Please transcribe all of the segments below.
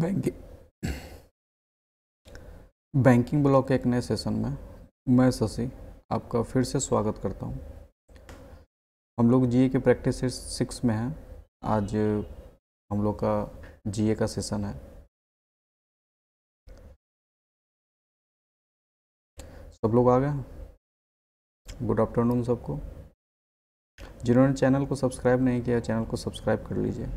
Banking banking block के एक नए सेशन में मैं शशि आपका फिर से स्वागत करता हूं हम लोग जीए के प्रैक्टिस सिक्स में हैं आज हम लोग का जीए का सेशन है सब लोग आ गए गुड आफ्टरनून सबको जिन्होंने चैनल को सब्सक्राइब नहीं किया चैनल को सब्सक्राइब कर लीजिए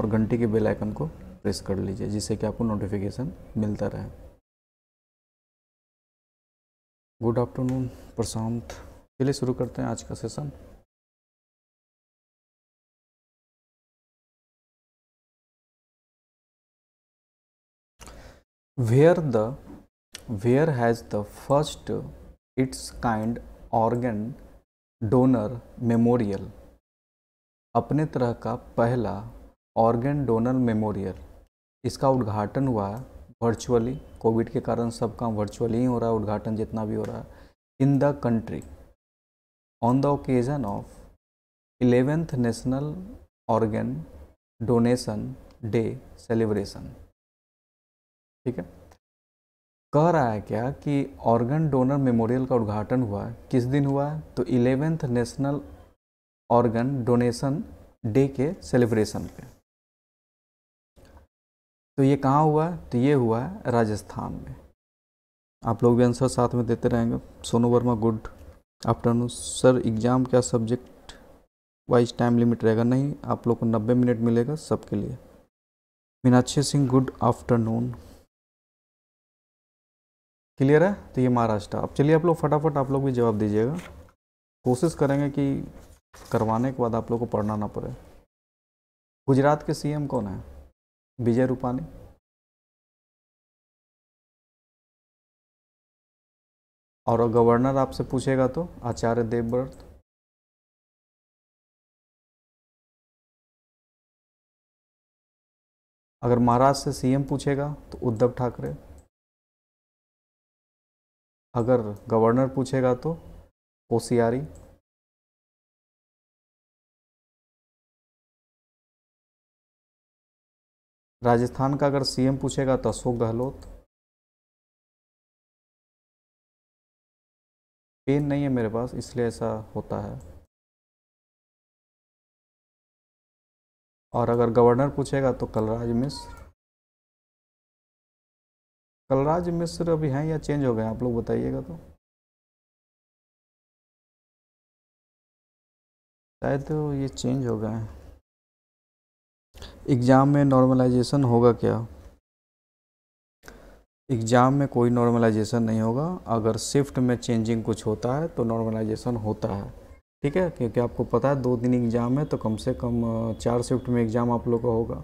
और घंटी के बेल आइकन को प्रेस कर लीजिए जिससे कि आपको नोटिफिकेशन मिलता रहे गुड आफ्टरनून प्रशांत चलिए शुरू करते हैं आज का session where the where has the first its kind organ donor memorial अपने तरह का पहला ऑर्गन डोनर मेमोरियल इसका उद्घाटन हुआ वर्चुअली कोविड के कारण सब काम वर्चुअली ही हो रहा है उद्घाटन जितना भी हो रहा है in the country on the occasion of eleventh national organ donation day celebration ठीक है कह रहा है क्या कि ऑर्गन डोनर मेमोरियल का उद्घाटन हुआ किस दिन हुआ तो eleventh national organ donation day के सेलिब्रेशन पे तो ये कहाँ हुआ तो ये हुआ है राजस्थान में आप लोग भी आंसर साथ में देते रहेंगे Sonu Varma good afternoon sir exam क्या सब्जेक्ट वाइज टाइम लिमिट रहेगा नहीं आप लोग को नब्बे मिनट मिलेगा सबके लिए Meenakshi Singh good afternoon clear है तो ये महाराष्ट्र अब चलिए आप लोग फटाफट आप लोग भी जवाब दीजिएगा कोशिश करेंगे कि करवाने के बाद आप लोग को पढ़ना ना पड़े गुजरात के सीएम कौन है विजय रूपानी और गवर्नर आपसे पूछेगा तो आचार्य देवव्रत अगर महाराष्ट्र से सीएम पूछेगा तो उद्धव ठाकरे अगर गवर्नर पूछेगा तो कोसियारी राजस्थान का अगर सीएम पूछेगा तो अशोक गहलोत पेन नहीं है मेरे पास इसलिए ऐसा होता है और अगर गवर्नर पूछेगा तो कलराज मिश्र कलराज मिश्र अभी हैं या चेंज हो गए आप लोग बताइएगा तो शायद तो ये चेंज हो गए हैं एग्ज़ाम में नॉर्मलाइजेशन होगा क्या एग्ज़ाम में कोई नॉर्मलाइजेशन नहीं होगा अगर शिफ्ट में चेंजिंग कुछ होता है तो नॉर्मलाइजेशन होता है ठीक है क्योंकि आपको पता है दो दिन एग्ज़ाम है तो कम से कम चार शिफ्ट में एग्ज़ाम आप लोग का होगा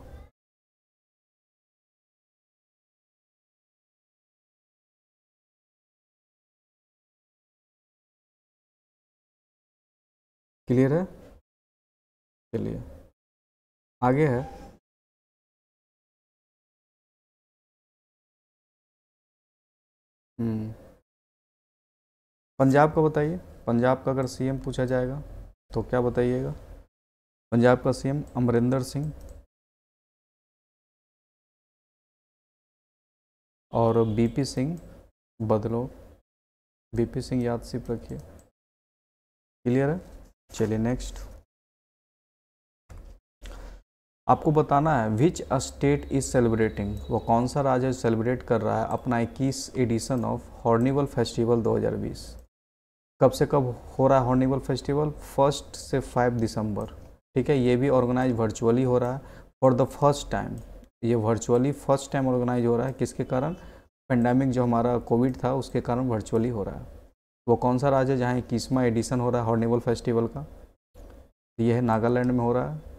क्लियर है चलिए आगे है हम्म। पंजाब का बताइए पंजाब का अगर सीएम पूछा जाएगा तो क्या बताइएगा पंजाब का सीएम अमरिंदर सिंह और बीपी सिंह बदलो बीपी सिंह याद सिर्फ रखिए क्लियर है चलिए नेक्स्ट आपको बताना है which state state is celebrating वो कौन सा राज्य सेलिब्रेट कर रहा है अपना इक्कीस एडिशन ऑफ हॉर्निवल फेस्टिवल 2020 कब से कब हो रहा है हॉर्निवल फेस्टिवल फर्स्ट से फाइव दिसंबर ठीक है ये भी ऑर्गेनाइज वर्चुअली हो रहा है फॉर द फर्स्ट टाइम ये वर्चुअली फर्स्ट टाइम ऑर्गेनाइज हो रहा है किसके कारण पेंडेमिक जो हमारा कोविड था उसके कारण वर्चुअली हो रहा है वो कौन सा राज्य जहाँ इक्कीसवा एडिशन हो रहा है हॉर्निवल फेस्टिवल का यह नागालैंड में हो रहा है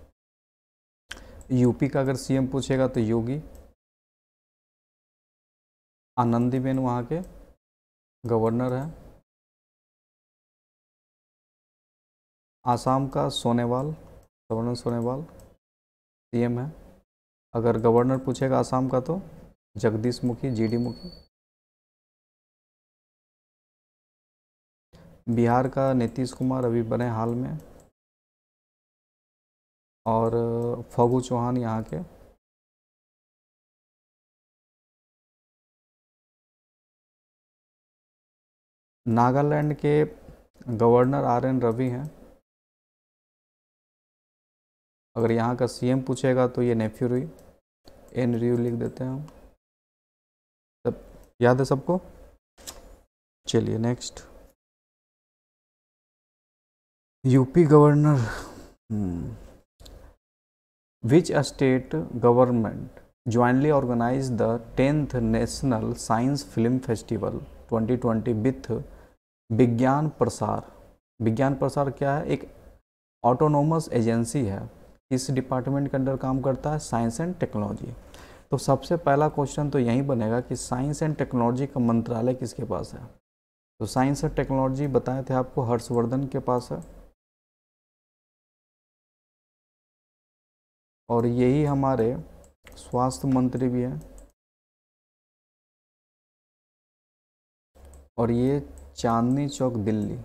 यूपी का अगर सीएम पूछेगा तो योगी आनंदीबेन वहाँ के गवर्नर हैं आसाम का सोनेवाल गवर्नर सोनेवाल सीएम है अगर गवर्नर पूछेगा आसाम का तो जगदीश मुखी जीडी मुखी बिहार का नीतीश कुमार अभी बने हाल में और फगू चौहान यहाँ के नागालैंड के गवर्नर आर एन रवि हैं अगर यहाँ का सीएम पूछेगा तो ये नेफ्यू रुई एन रियू लिख देते हैं हम सब याद है सबको चलिए next UP governor hmm. Which which state government jointly organized the 10th National Science Film Festival 2020 with Vigyan Prasar विज्ञान प्रसार क्या है एक ऑटोनोमस एजेंसी है इस डिपार्टमेंट के अंडर काम करता है साइंस एंड टेक्नोलॉजी तो सबसे पहला क्वेश्चन तो यही बनेगा कि साइंस एंड टेक्नोलॉजी का मंत्रालय किसके पास है तो साइंस और टेक्नोलॉजी बताए थे आपको हर्षवर्धन के पास है और यही हमारे स्वास्थ्य मंत्री भी हैं और ये चांदनी चौक दिल्ली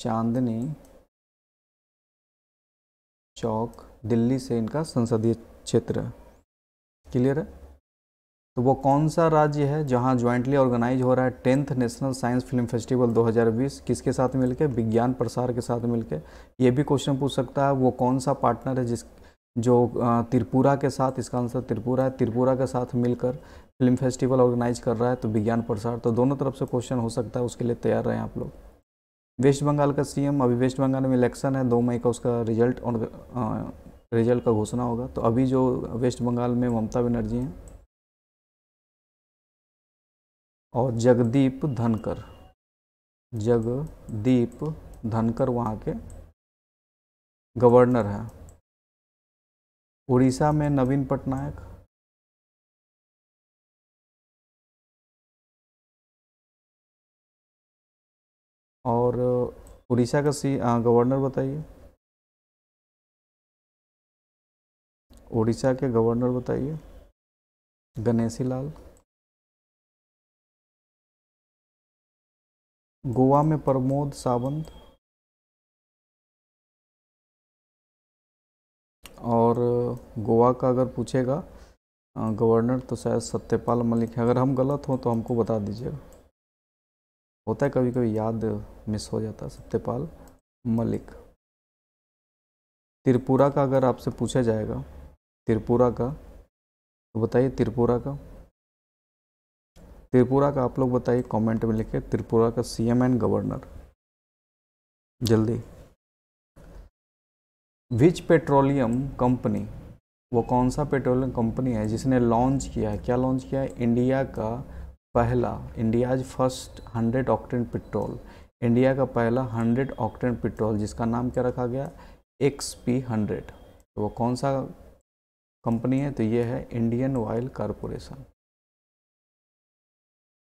चांदनी चौक दिल्ली से इनका संसदीय क्षेत्र है क्लियर है तो वो कौन सा राज्य है जहाँ ज्वाइंटली ऑर्गेनाइज हो रहा है tenth national science film festival 2020 किसके साथ मिलके विज्ञान प्रसार के साथ मिलके ये भी क्वेश्चन पूछ सकता है वो कौन सा पार्टनर है जिस जो त्रिपुरा के साथ इसका आंसर त्रिपुरा है त्रिपुरा के साथ मिलकर फिल्म फेस्टिवल ऑर्गेनाइज कर रहा है तो विज्ञान प्रसार तो दोनों तरफ से क्वेश्चन हो सकता है उसके लिए तैयार रहें आप लोग वेस्ट बंगाल का सी अभी वेस्ट बंगाल में इलेक्शन है दो मई का उसका रिजल्ट और रिजल्ट का घोषणा होगा तो अभी जो वेस्ट बंगाल में ममता बनर्जी हैं और जगदीप धनकर जगदीप धनकर वहाँ के गवर्नर हैं उड़ीसा में नवीन पटनायक और उड़ीसा का सी गवर्नर बताइए उड़ीसा के गवर्नर बताइए गणेशी लाल गोवा में प्रमोद सावंत और गोवा का अगर पूछेगा गवर्नर तो शायद सत्यपाल मलिक है अगर हम गलत हों तो हमको बता दीजिएगा होता है कभी कभी याद मिस हो जाता है सत्यपाल मलिक त्रिपुरा का अगर आपसे पूछा जाएगा त्रिपुरा का तो बताइए त्रिपुरा का त्रिपुरा का आप लोग बताइए कमेंट में लिखे त्रिपुरा का सीएम एंड गवर्नर जल्दी विच पेट्रोलियम कंपनी वो कौन सा पेट्रोलियम कंपनी है जिसने लॉन्च किया है क्या लॉन्च किया है इंडिया का पहला India's first hundred octane petrol India का पहला हंड्रेड ऑक्टेन पेट्रोल जिसका नाम क्या रखा गया एक्स पी हंड्रेड तो वो कौन सा कंपनी है तो ये है इंडियन ऑयल कॉरपोरेशन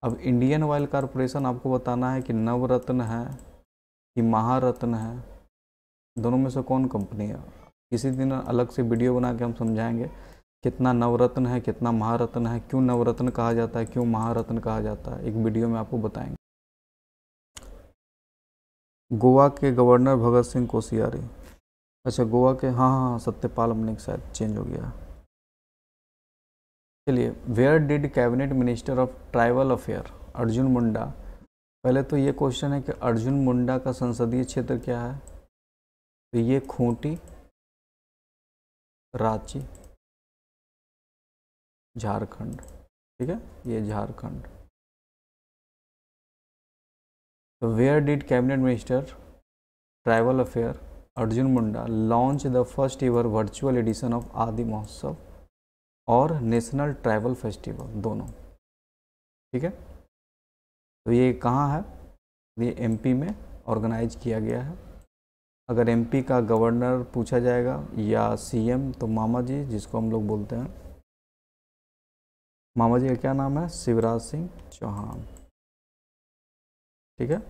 अब इंडियन ऑयल कॉरपोरेशन आपको बताना है कि नवरत्न है कि महारत्न है दोनों में से कौन कंपनी है किसी दिन अलग से वीडियो बना के हम समझाएंगे कितना नवरत्न है कितना महारत्न है क्यों नवरत्न कहा जाता है क्यों महारत्न कहा जाता है एक वीडियो में आपको बताएंगे गोवा के गवर्नर भगत सिंह कोशियारी अच्छा गोवा के हाँ हाँ, हाँ सत्यपाल मलिक शायद चेंज हो गया चलिए where did cabinet minister of tribal affair Arjun Munda पहले तो ये क्वेश्चन है कि अर्जुन मुंडा का संसदीय क्षेत्र क्या है तो ये खूंटी रांची झारखंड ठीक है ये झारखंड तो where did cabinet minister tribal affair Arjun Munda launch the first ever virtual edition of Aadi Mahotsav और नेशनल ट्राइबल फेस्टिवल दोनों ठीक है तो ये कहाँ है ये एमपी में ऑर्गेनाइज किया गया है अगर एमपी का गवर्नर पूछा जाएगा या सीएम तो मामा जी जिसको हम लोग बोलते हैं मामा जी का क्या नाम है शिवराज सिंह चौहान ठीक है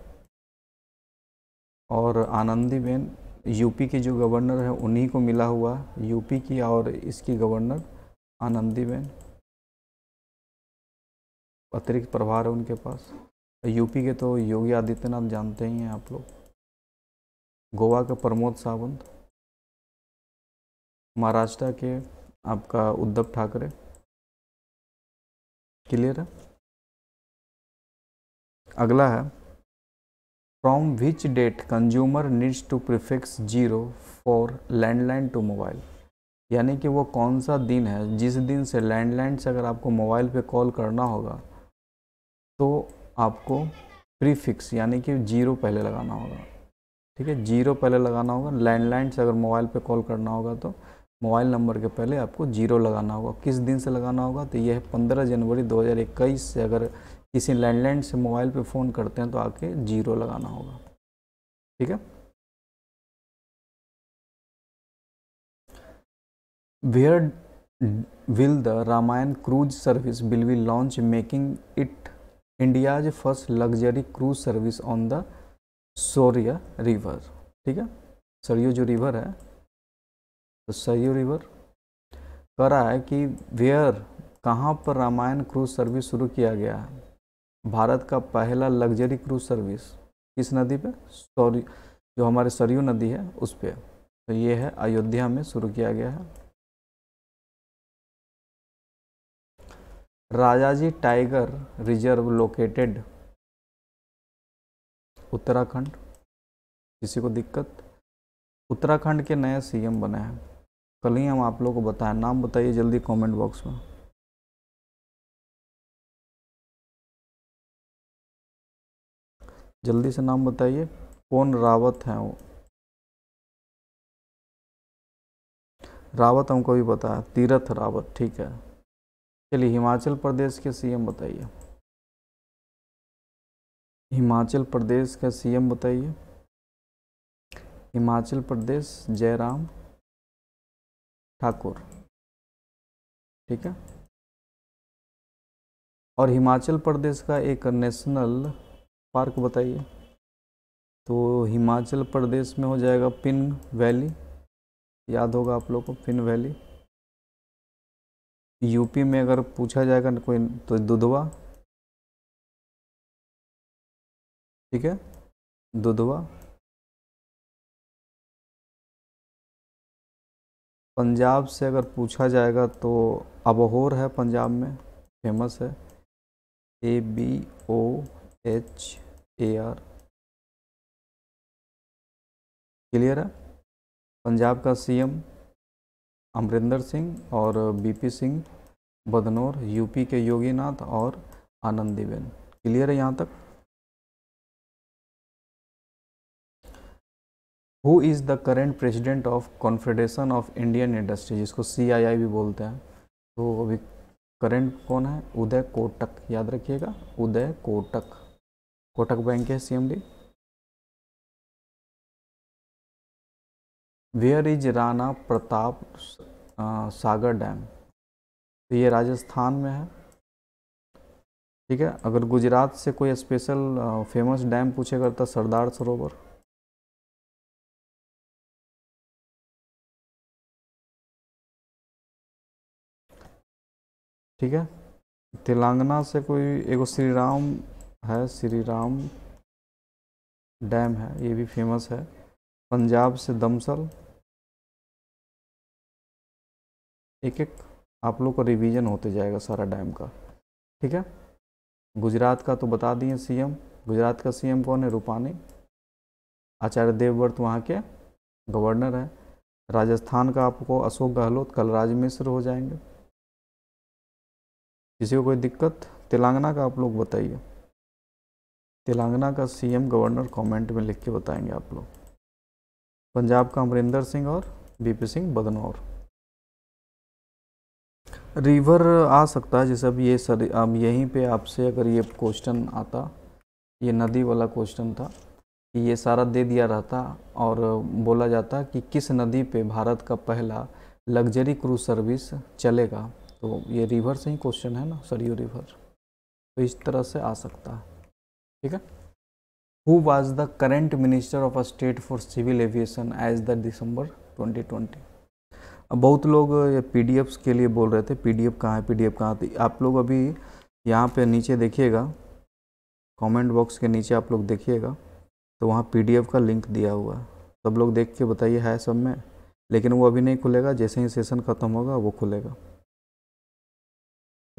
और आनंदीबेन यूपी के जो गवर्नर है उन्हीं को मिला हुआ यूपी की और इसकी गवर्नर आनंदीबेन अतिरिक्त प्रभार है उनके पास यूपी के तो योगी आदित्यनाथ जानते ही हैं आप लोग गोवा के प्रमोद सावंत महाराष्ट्र के आपका उद्धव ठाकरे क्लियर है अगला है from which date consumer needs to prefix zero for landline to mobile यानी कि वो कौन सा दिन है जिस दिन से लैंडलाइन से अगर आपको मोबाइल पे कॉल करना होगा तो आपको प्रीफिक्स यानी कि जीरो पहले लगाना होगा ठीक है जीरो पहले लगाना होगा लैंडलाइन से अगर मोबाइल पे कॉल करना होगा तो मोबाइल नंबर के पहले आपको जीरो लगाना होगा किस दिन से लगाना होगा तो यह पंद्रह जनवरी दो से अगर किसी लैंडलाइन से मोबाइल पर फ़ोन करते हैं तो आके जीरो लगाना होगा ठीक है where will the Ramayan cruise service will be launched making it India's first luxury cruise service on the Soria river ठीक है सरयू जो रिवर है तो सरयू रिवर कह रहा है कि वेयर कहाँ पर रामायण क्रूज सर्विस शुरू किया गया है भारत का पहला लग्जरी क्रूज सर्विस किस नदी पे सॉरी जो हमारे सरयू नदी है उस पर तो ये है अयोध्या में शुरू किया गया है Rajaji tiger reserve located Uttarakhand किसी को दिक्कत उत्तराखंड के नए सीएम बने हैं कल ही हम आप लोगों को बताएं नाम बताइए जल्दी कमेंट बॉक्स में जल्दी से नाम बताइए कौन रावत हैं वो रावत हमको भी बताया तीरथ रावत ठीक है चलिए हिमाचल प्रदेश के सीएम बताइए हिमाचल प्रदेश का सीएम बताइए हिमाचल प्रदेश जयराम ठाकुर ठीक है और हिमाचल प्रदेश का एक नेशनल पार्क बताइए तो हिमाचल प्रदेश में हो जाएगा पिन वैली याद होगा आप लोग को पिन वैली यूपी में अगर पूछा जाएगा कोई तो दुधवा ठीक है दुधवा पंजाब से अगर पूछा जाएगा तो अबहोर है पंजाब में फेमस है A B O H A R clear है पंजाब का सीएम अमरिंदर सिंह और बीपी सिंह बदनौर यूपी के योगीनाथ और आनंदीबेन क्लियर है यहाँ तक who is the current president of confederation of Indian Industry जिसको सी आई आई भी बोलते हैं तो अभी करेंट कौन है उदय कोटक याद रखिएगा उदय कोटक कोटक बैंक के C M D where is Rana Pratap Sagar dam तो ये राजस्थान में है ठीक है अगर गुजरात से कोई स्पेशल फेमस डैम पूछे करता सरदार सरोवर ठीक है तेलंगाना से कोई एगो श्री राम है श्री राम डैम है ये भी फेमस है पंजाब से दमसल एक एक आप लोग का रिवीजन होते जाएगा सारा डैम का ठीक है गुजरात का तो बता दिए सीएम गुजरात का सीएम कौन है रूपानी आचार्य देवव्रत वहाँ के गवर्नर हैं राजस्थान का आपको अशोक गहलोत कलराज मिश्र हो जाएंगे किसी को कोई दिक्कत तेलंगाना का आप लोग बताइए तेलंगाना का सीएम गवर्नर कमेंट में लिख के बताएंगे आप लोग पंजाब का अमरिंदर सिंह और बीपी सिंह बदनौर रिवर आ सकता है जैसे अब ये सर अब यहीं पे आपसे अगर ये क्वेश्चन आता ये नदी वाला क्वेश्चन था कि ये सारा दे दिया रहता और बोला जाता कि किस नदी पे भारत का पहला लग्जरी क्रूज सर्विस चलेगा तो ये रिवर से ही क्वेश्चन है ना सरयू रिवर तो इस तरह से आ सकता है ठीक है who was the current minister of a state for civil aviation as the December twenty बहुत लोग ये पी के लिए बोल रहे थे पी डी एफ कहाँ है पी डी एफ कहाँ थी तो आप लोग अभी यहाँ पे नीचे देखिएगा कमेंट बॉक्स के नीचे आप लोग देखिएगा तो वहाँ पी का लिंक दिया हुआ है सब लोग देख के बताइए है सब में लेकिन वो अभी नहीं खुलेगा जैसे ही सेशन ख़त्म होगा वो खुलेगा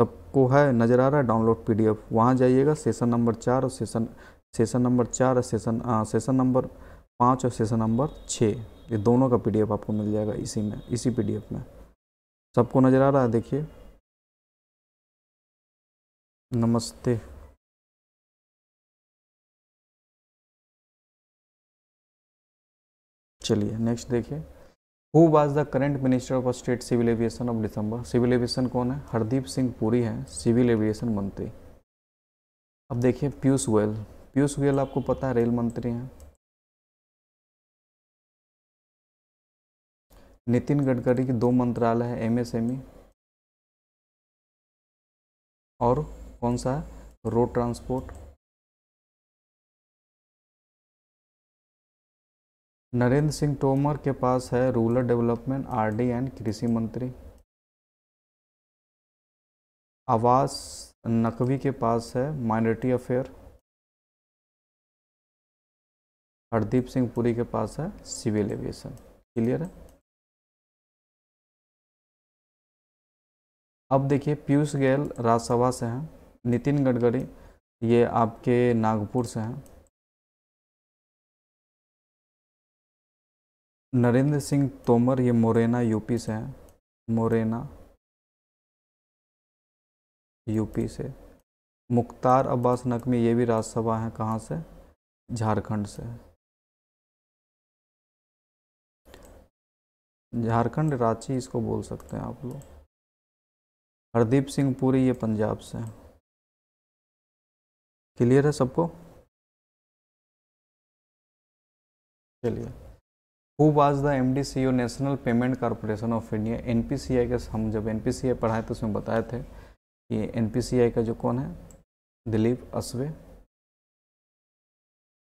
सबको है नज़र आ रहा है डाउनलोड पी डी एफ वहाँ जाइएगा सेशन नंबर चार और सेशन सेशन नंबर चार और सेशन सेशन नंबर पाँच और सेशन नंबर छः ये दोनों का पीडीएफ आपको मिल जाएगा इसी में इसी पीडीएफ में सबको नज़र आ रहा है देखिए नमस्ते चलिए नेक्स्ट देखिए who was the current minister of state civil aviation of December civil aviation कौन है हरदीप सिंह पुरी हैं सिविल एविएशन मंत्री अब देखिए पीयूष गोयल पीयूष गोयल आपको पता है रेल मंत्री हैं नितिन गडकरी के दो मंत्रालय है एमएसएमई e और कौन सा रोड ट्रांसपोर्ट नरेंद्र सिंह तोमर के पास है रूरल डेवलपमेंट आरडी एंड कृषि मंत्री आवास नकवी के पास है माइनॉरिटी अफेयर हरदीप सिंह पुरी के पास है सिविल एविएशन क्लियर है अब देखिए पीयूष गोयल राज्यसभा से हैं नितिन गडकरी ये आपके नागपुर से हैं नरेंद्र सिंह तोमर ये मोरेना यूपी से हैं मोरेना यूपी से मुख्तार अब्बास नकवी ये भी राज्यसभा हैं कहाँ से झारखंड से झारखंड रांची इसको बोल सकते हैं आप लोग हरदीप सिंह पुरी ये पंजाब से क्लियर है सबको चलिए who was the M D C O national payment corporation of India N P C I का हम जब एन पी सी आई पढ़ाए तो उसमें बताए थे कि एन पी सी आई का जो कौन है दिलीप असवे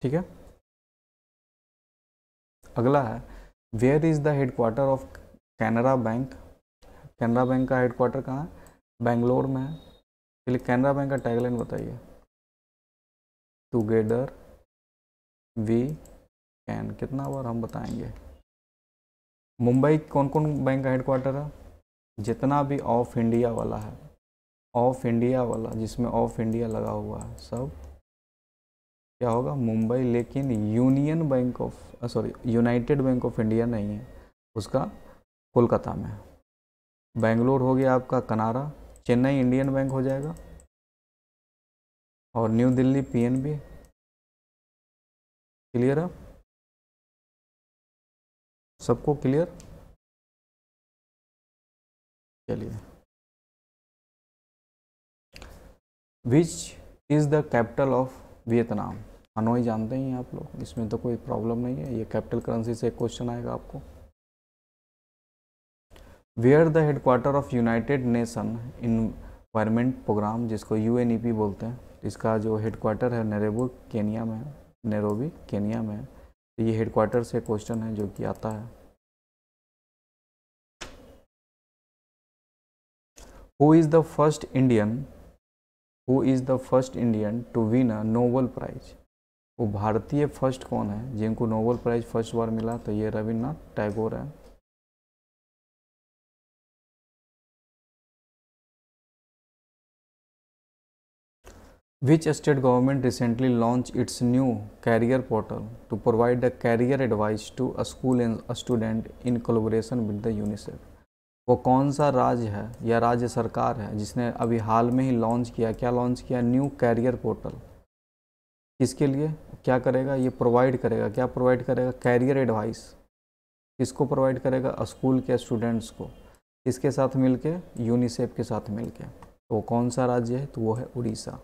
ठीक है अगला है where is the headquarter of Canara bank Canara bank का हेडक्वार्टर कहाँ है बेंगलोर में है चलिए कैनरा बैंक का टैगलाइन बताइए टुगेदर वी कैन कितना बार हम बताएंगे मुंबई कौन कौन बैंक का हेडक्वार्टर है जितना भी ऑफ इंडिया वाला है ऑफ इंडिया वाला जिसमें ऑफ इंडिया लगा हुआ है सब क्या होगा मुंबई लेकिन union bank of sorry united bank of India नहीं है उसका कोलकाता में है बेंगलोर हो गया आपका कनारा चेन्नई इंडियन बैंक हो जाएगा और न्यू दिल्ली पीएनबी क्लियर है सबको क्लियर चलिए which is the capital of Vietnam Hanoi जानते ही हैं आप लोग इसमें तो कोई प्रॉब्लम नहीं है ये कैपिटल करेंसी से क्वेश्चन आएगा आपको where the headquarter of united nation environment program जिसको यू e बोलते हैं इसका जो हेडक्वार्टर है नरेबो केनिया में नेरोबी केनिया में तो ये हेडक्वार्टर से क्वेश्चन है जो कि आता है who is the first Indian who is the first Indian to win a Nobel prize वो भारतीय फर्स्ट कौन है जिनको नोबल प्राइज फर्स्ट बार मिला तो ये रविन्द्रनाथ टैगोर है Which state government recently launched its new career portal to provide the career advice to a school and a student in collaboration with the UNICEF? वो कौन सा राज्य है या राज्य सरकार है जिसने अभी हाल में ही लॉन्च किया क्या लॉन्च किया न्यू कैरियर पोर्टल किसके लिए क्या करेगा ये प्रोवाइड करेगा क्या प्रोवाइड करेगा कैरियर एडवाइस किसको प्रोवाइड करेगा स्कूल के स्टूडेंट्स को इसके साथ मिलके यूनिसेफ के साथ मिलके तो कौन सा राज्य है तो वो है उड़ीसा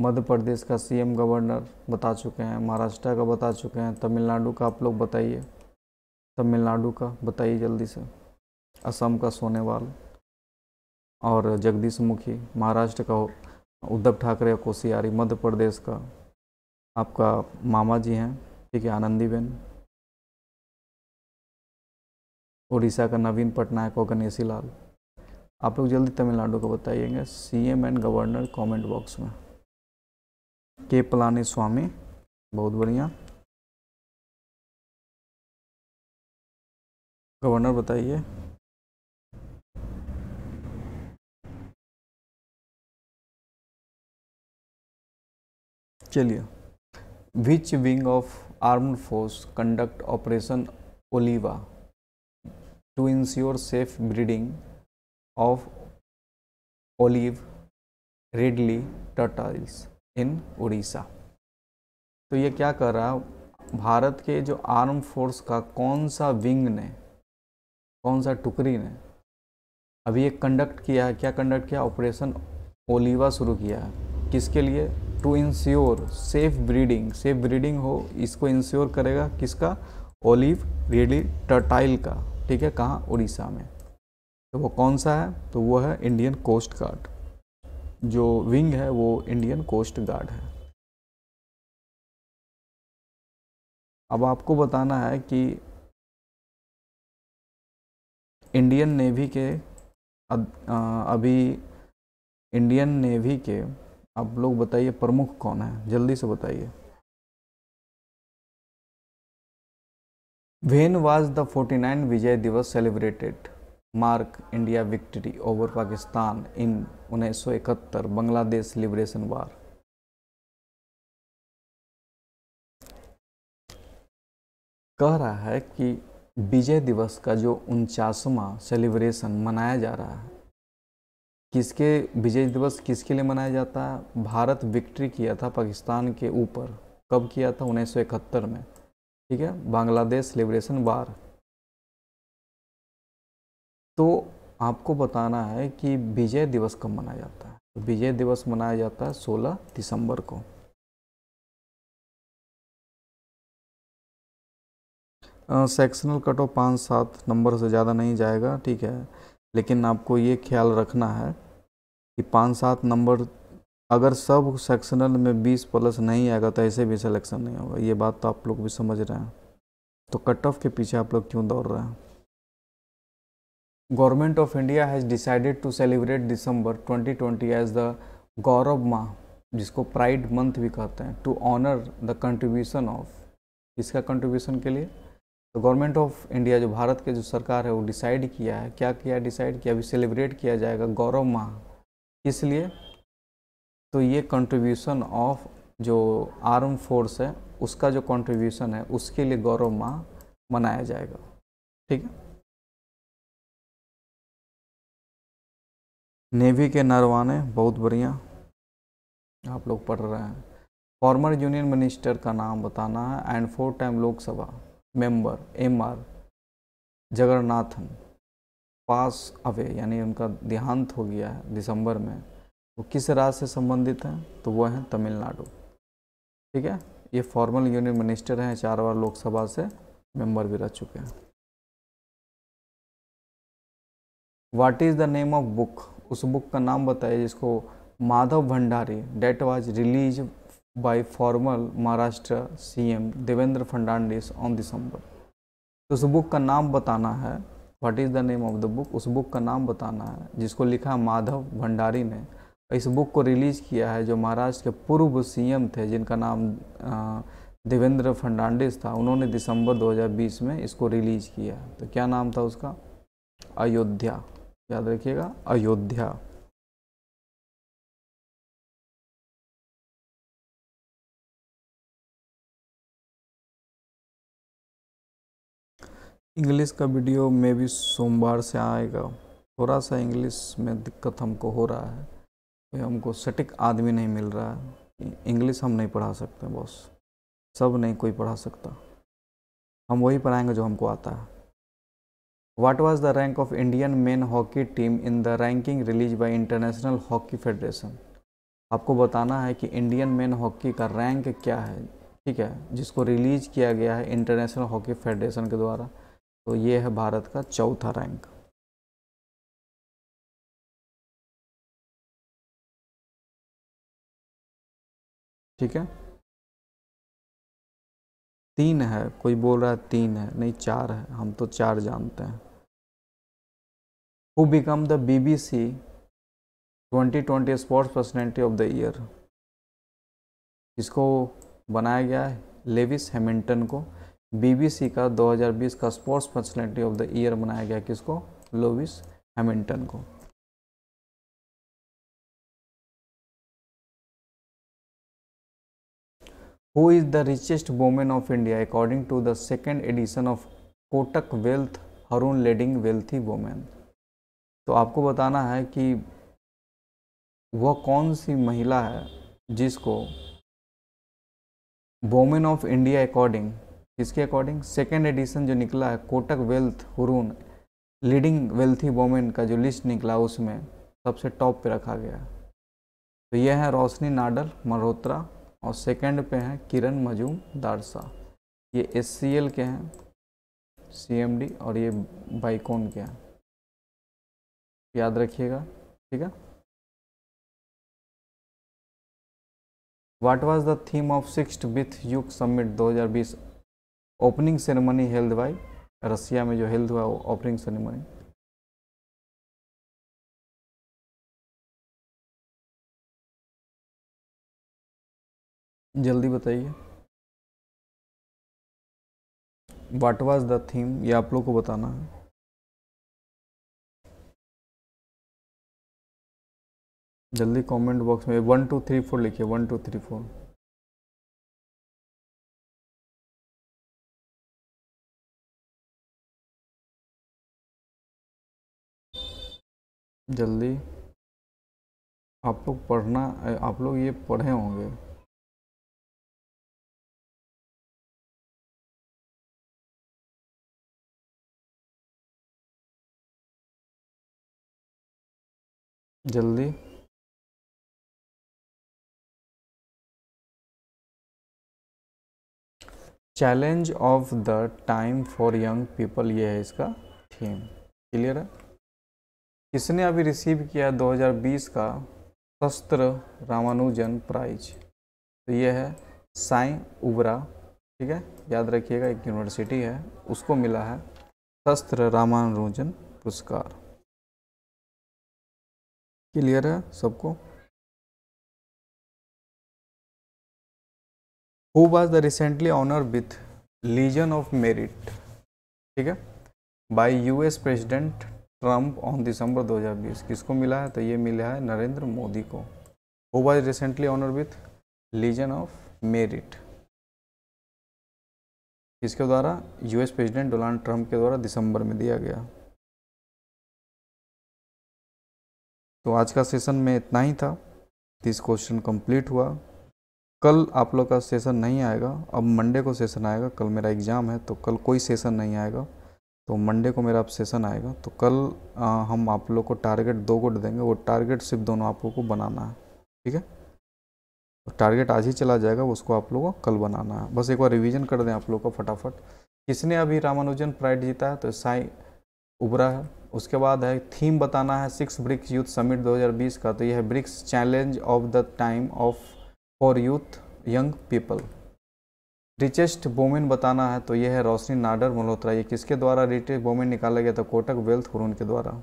मध्य प्रदेश का सीएम गवर्नर बता चुके हैं महाराष्ट्र का बता चुके हैं तमिलनाडु का आप लोग बताइए तमिलनाडु का बताइए जल्दी से असम का सोनेवाल और जगदीश मुखी महाराष्ट्र का उद्धव ठाकरे कोशियारी मध्य प्रदेश का आपका मामा जी हैं ठीक है आनंदीबेन उड़ीसा का नवीन पटनायक और गणेशी लाल आप लोग जल्दी तमिलनाडु को बताइएगा CM and governor comment box में के पलानी स्वामी बहुत बढ़िया गवर्नर बताइए चलिए which wing of armed force conduct operation Olivia to ensure safe breeding of olive ridley turtles in Orissa तो ये क्या कर रहा भारत के जो आर्म फोर्स का कौन सा विंग ने कौन सा टुकड़ी ने अभी एक कंडक्ट किया है क्या कंडक्ट किया ऑपरेशन ओलिवा शुरू किया है किसके लिए to ensure safe breeding safe breeding हो इसको इंश्योर करेगा किसका ओलिव रेडी टर्टाइल का ठीक है कहाँ उड़ीसा में तो वो कौन सा है तो वो है इंडियन कोस्ट गार्ड जो विंग है वो इंडियन कोस्ट गार्ड है अब आपको बताना है कि इंडियन नेवी के अभी इंडियन नेवी के आप लोग बताइए प्रमुख कौन है जल्दी से बताइए when was the forty nine Vijay Diwas celebrated mark India victory over Pakistan in 1971 Bangladesh liberation war कह रहा है कि विजय दिवस का जो उनचासवा सेलिब्रेशन मनाया जा रहा है किसके विजय दिवस किसके लिए मनाया जाता है भारत विक्ट्री किया था पाकिस्तान के ऊपर कब किया था 1971 में ठीक है बांग्लादेश लिबरेशन वार तो आपको बताना है कि विजय दिवस कब मनाया जाता है तो विजय दिवस मनाया जाता है 16 दिसंबर को सेक्शनल कट ऑफ पाँच सात नंबर से ज़्यादा नहीं जाएगा ठीक है लेकिन आपको ये ख्याल रखना है कि पाँच सात नंबर अगर सब सेक्शनल में बीस प्लस नहीं आएगा तो ऐसे भी सिलेक्शन नहीं होगा ये बात तो आप लोग भी समझ रहे हैं तो कट ऑफ के पीछे आप लोग क्यों दौड़ रहे हैं government of India has decided to celebrate December 2020 as the Gaurav Maah जिसको प्राइड मंथ भी कहते हैं to honour the contribution of इसका कंट्रीब्यूशन के लिए तो गवर्नमेंट ऑफ इंडिया जो भारत के जो सरकार है वो डिसाइड किया है क्या किया डिसाइड किया अभी सेलिब्रेट किया जाएगा गौरव माह इसलिए तो ये कंट्रीब्यूशन ऑफ जो आर्म फोर्स है उसका जो कंट्रीब्यूशन है उसके लिए गौरव माह मनाया जाएगा ठीक है नेवी के नरवाने बहुत बढ़िया आप लोग पढ़ रहे हैं फॉर्मर यूनियन मिनिस्टर का नाम बताना है and four time Lok Sabha member M R Jagannathan pass away यानी उनका देहांत हो गया है दिसंबर में वो किस राज्य से संबंधित हैं तो वह हैं तमिलनाडु ठीक है ये फॉर्मल यूनियन मिनिस्टर हैं चार बार लोकसभा से मेंबर भी रह चुके हैं what is the name of book उस बुक का नाम बताया जिसको Madhav Bhandari that was released by formal Maharashtra CM Devendra Fernandes on December तो उस बुक का नाम बताना है what is the name of the book उस बुक का नाम बताना है जिसको लिखा माधव भंडारी ने इस बुक को रिलीज़ किया है जो महाराष्ट्र के पूर्व सीएम थे जिनका नाम देवेंद्र फर्नांडिस था उन्होंने दिसंबर 2020 में इसको रिलीज़ किया तो क्या नाम था उसका अयोध्या याद रखिएगा अयोध्या इंग्लिश का वीडियो में भी सोमवार से आएगा थोड़ा सा इंग्लिश में दिक्कत हमको हो रहा है हमको सटीक आदमी नहीं मिल रहा है इंग्लिश हम नहीं पढ़ा सकते बॉस सब नहीं कोई पढ़ा सकता हम वही पढ़ाएंगे जो हमको आता है What was the rank of Indian men hockey team in the ranking released by International Hockey Federation? आपको बताना है कि इंडियन मेन हॉकी का रैंक क्या है ठीक है जिसको रिलीज किया गया है इंटरनेशनल हॉकी फेडरेशन के द्वारा तो ये है भारत का चौथा रैंक ठीक है तीन है कोई बोल रहा है तीन है नहीं चार है हम तो चार जानते हैं who become the B B C twenty twenty sports personality of the year इसको बनाया गया है लेविस हेमिल्टन को बीबीसी का 2020 का sports personality of the year बनाया गया किसको लोविस हेमिल्टन को who is the richest women of India according to the second edition of Kotak wealth Hurun leading wealthy women तो आपको बताना है कि वह कौन सी महिला है जिसको वोमेन ऑफ इंडिया अकॉर्डिंग किसके अकॉर्डिंग सेकेंड एडिशन जो निकला है Kotak wealth Hurun leading wealthy women का जो लिस्ट निकला उसमें सबसे टॉप पे रखा गया तो यह है रोशनी नाडल मल्होत्रा और सेकंड पे हैं किरण मजूम दारसा ये एस के हैं सी और ये बाइकोन के हैं याद रखिएगा ठीक है what was the theme of six with youth summit 2020 opening ceremony health by Russia में जो हेल्थ हुआ वो ओपनिंग सेरेमनी जल्दी बताइए वाट वाज द थीम ये आप लोग को बताना है जल्दी कमेंट बॉक्स में वन टू थ्री फोर लिखिए वन टू थ्री फोर जल्दी आप लोग पढ़ना आप लोग ये पढ़े होंगे जल्दी challenge of the time for young people ये है इसका थीम क्लियर है किसने अभी रिसीव किया 2020 का शस्त्र रामानुजन प्राइज तो ये है साई उबरा ठीक है याद रखिएगा एक यूनिवर्सिटी है उसको मिला है शस्त्र रामानुजन पुरस्कार क्लियर है सबको who was the recently honour with legion of merit ठीक है by US president Trump on December 2020 किसको मिला है तो ये मिला है नरेंद्र मोदी को who was recently honour with legion of merit इसके द्वारा यूएस प्रेसिडेंट डोनाल्ड ट्रंप के द्वारा दिसंबर में दिया गया तो आज का सेशन में इतना ही था तीस क्वेश्चन कंप्लीट हुआ कल आप लोग का सेशन नहीं आएगा अब मंडे को सेशन आएगा कल मेरा एग्ज़ाम है तो कल कोई सेशन नहीं आएगा तो मंडे को मेरा अब सेशन आएगा तो कल आ, हम आप लोग को टारगेट दो गुट देंगे वो टारगेट सिर्फ दोनों आप लोग को बनाना है ठीक है तो टारगेट आज ही चला जाएगा उसको आप लोगों को कल बनाना है बस एक बार रिवीजन कर दें आप लोग को फटाफट किसने अभी रामानुजन प्राइड जीता है तो साई उभरा है उसके बाद है थीम बताना है सिक्स ब्रिक्स यूथ समिट 2020 का तो यह है BRICS challenge of the time of for youth young people richest women बताना है तो यह है रोशनी नाडर मल्होत्रा ये किसके द्वारा रिचेस्ट वोमेन निकाला गया था कोटक वेल्थ हुरून के द्वारा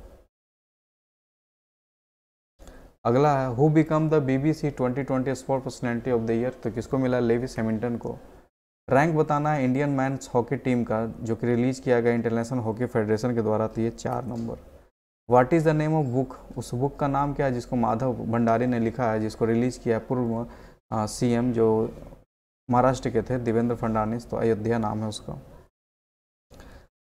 अगला है who become the BBC 2020 twenty sport personality of the year तो किसको मिला लेवी सेमिंटन को रैंक बताना है इंडियन मैंस हॉकी टीम का जो कि रिलीज किया गया इंटरनेशनल हॉकी फेडरेशन के द्वारा तो ये चार नंबर what is the name of book उस बुक का नाम क्या है जिसको माधव भंडारी ने लिखा है जिसको रिलीज़ किया पूर्व सी जो महाराष्ट्र के थे देवेंद्र फडणवीस तो अयोध्या नाम है उसका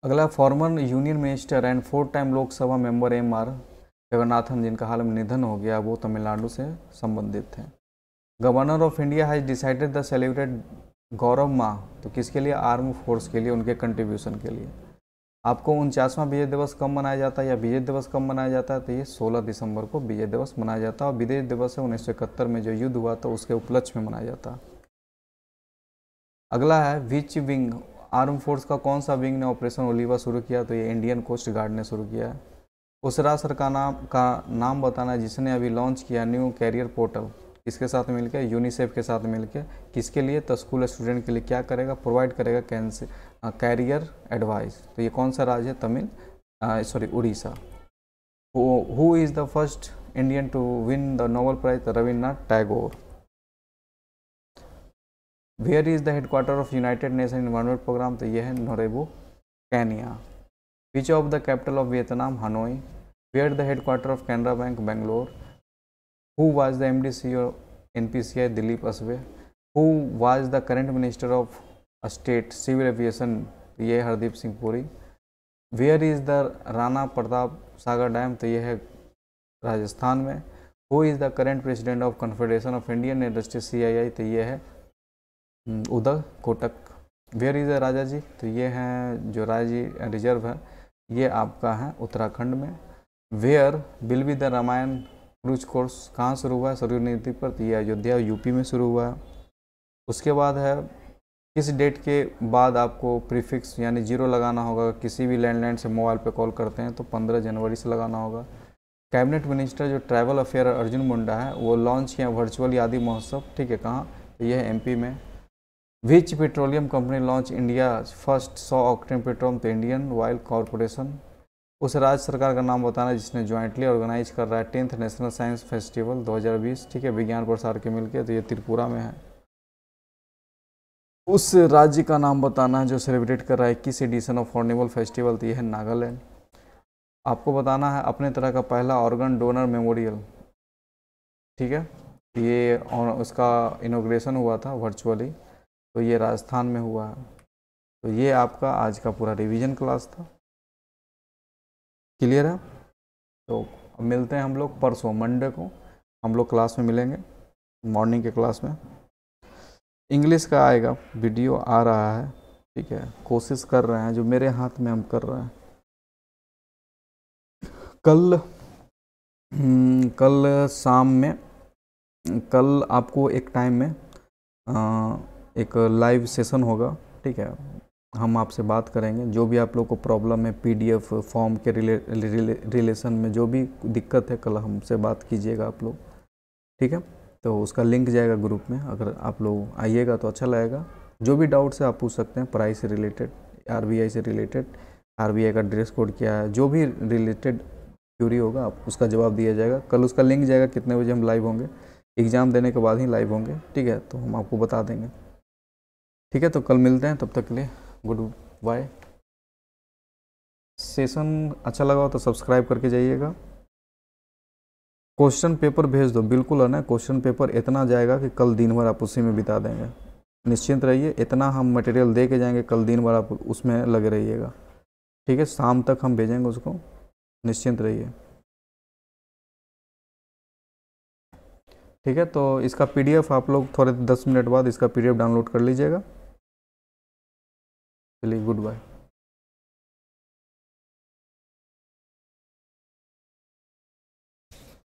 अगला former union minister and four time Lok Sabha member M R Jagannathan जिनका हाल में निधन हो गया वो तमिलनाडु से संबंधित थे governor of India has decided the celebrate Gaurav Maah तो किसके लिए आर्म फोर्स के लिए उनके कंट्रीब्यूशन के लिए आपको उनचासवां विजय दिवस कब मनाया जाता है या विजय दिवस कब मनाया जाता है तो ये 16 दिसंबर को विजय दिवस मनाया जाता है और विजय दिवस है उन्नीस में जो युद्ध हुआ था उसके उपलक्ष्य में मनाया जाता है अगला है विच विंग आर्म फोर्स का कौन सा विंग ने ऑपरेशन ओलिवा शुरू किया तो ये इंडियन कोस्ट गार्ड ने शुरू किया है उस राष्ट्र का नाम का नाम बताना जिसने अभी लॉन्च किया न्यू कैरियर पोर्टल किसके साथ मिलकर यूनिसेफ के साथ मिलकर किसके लिए तो स्कूल स्टूडेंट के लिए क्या करेगा प्रोवाइड करेगा कैंसर कैरियर एडवाइस तो ये कौन सा राज्य है Tamil sorry Orissa who is the first Indian to win the Nobel prize Rabindranath Tagore where is the headquarter of united nation environment program तो ये है Nairobi Kenya which of the capital of Vietnam Hanoi where the headquarter of Canara bank Bangalore who was the MDCO e NPCI Dilip Asbe, who was the current Minister of State Civil Aviation ये Hardeep Singh Puri where is the Rana Pratap Sagar dam तो ये है राजस्थान में who is the current president of confederation of Indian industry C I I तो ये है हम्म, Uday Kotak where is the Rajaji तो ये हैं जो राजा जी रिजर्व है ये आपका है उत्तराखंड में where will be the Ramayana news course कहाँ शुरू हुआ है सरयू पर तो ये अयोध्या यूपी में शुरू हुआ है उसके बाद है किस डेट के बाद आपको प्रीफिक्स यानी जीरो लगाना होगा किसी भी लैंडलाइन से मोबाइल पे कॉल करते हैं तो 15 जनवरी से लगाना होगा कैबिनेट मिनिस्टर जो ट्रैवल अफेयर अर्जुन मुंडा है वो लॉन्च किया वर्चुअल यादि महोत्सव ठीक है कहाँ तो यह पी में which petroleum company launch India first सौ ऑक्टेन पेट्रोल तो इंडियन ऑयल कॉरपोरेशन उस राज्य सरकार का नाम बताना जिसने ज्वाइंटली ऑर्गेनाइज कर रहा है टेंथ नेशनल साइंस फेस्टिवल 2020 ठीक है विज्ञान प्रसार के मिलके तो ये त्रिपुरा में है उस राज्य का नाम बताना है जो सेलिब्रेट कर रहा है इक्कीस एडिशन ऑफ फॉर्निवल फेस्टिवल तो ये है नागालैंड आपको बताना है अपने तरह का पहला ऑर्गन डोनर मेमोरियल ठीक है ये और उसका इनोग्रेशन हुआ था वर्चुअली तो ये राजस्थान में हुआ है तो ये आपका आज का पूरा रिवीजन क्लास था क्लियर है तो मिलते हैं हम लोग परसों मंडे को हम लोग क्लास में मिलेंगे मॉर्निंग के क्लास में इंग्लिश का आएगा वीडियो आ रहा है ठीक है कोशिश कर रहे हैं जो मेरे हाथ में हम कर रहे हैं कल हम्म, कल शाम में कल आपको एक टाइम में आ, एक लाइव सेशन होगा ठीक है हम आपसे बात करेंगे जो भी आप लोग को प्रॉब्लम है पीडीएफ फॉर्म के रिले, रिले, रिलेशन में जो भी दिक्कत है कल हमसे बात कीजिएगा आप लोग ठीक है तो उसका लिंक जाएगा ग्रुप में अगर आप लोग आइएगा तो अच्छा लगेगा जो भी डाउट्स है आप पूछ सकते हैं प्राइस से रिलेटेड आर से रिलेटेड आर का ड्रेस कोड क्या है जो भी रिलेटेड क्यूरी होगा आप उसका जवाब दिया जाएगा कल उसका लिंक जाएगा कितने बजे हम लाइव होंगे एग्ज़ाम देने के बाद ही लाइव होंगे ठीक है तो हम आपको बता देंगे ठीक है तो कल मिलते हैं तब तक के लिए गुड बाय सेशन अच्छा लगा हो तो सब्सक्राइब करके जाइएगा क्वेश्चन पेपर भेज दो बिल्कुल है ना क्वेश्चन पेपर इतना जाएगा कि कल दिन भर आप उसी में बिता देंगे निश्चिंत रहिए इतना हम मटेरियल दे के जाएंगे कल दिन भर आप उसमें लगे रहिएगा ठीक है शाम तक हम भेजेंगे उसको निश्चिंत रहिए ठीक है तो इसका पीडीएफ आप लोग थोड़े दस मिनट बाद इसका पीडीएफ डाउनलोड कर लीजिएगा good goodbye.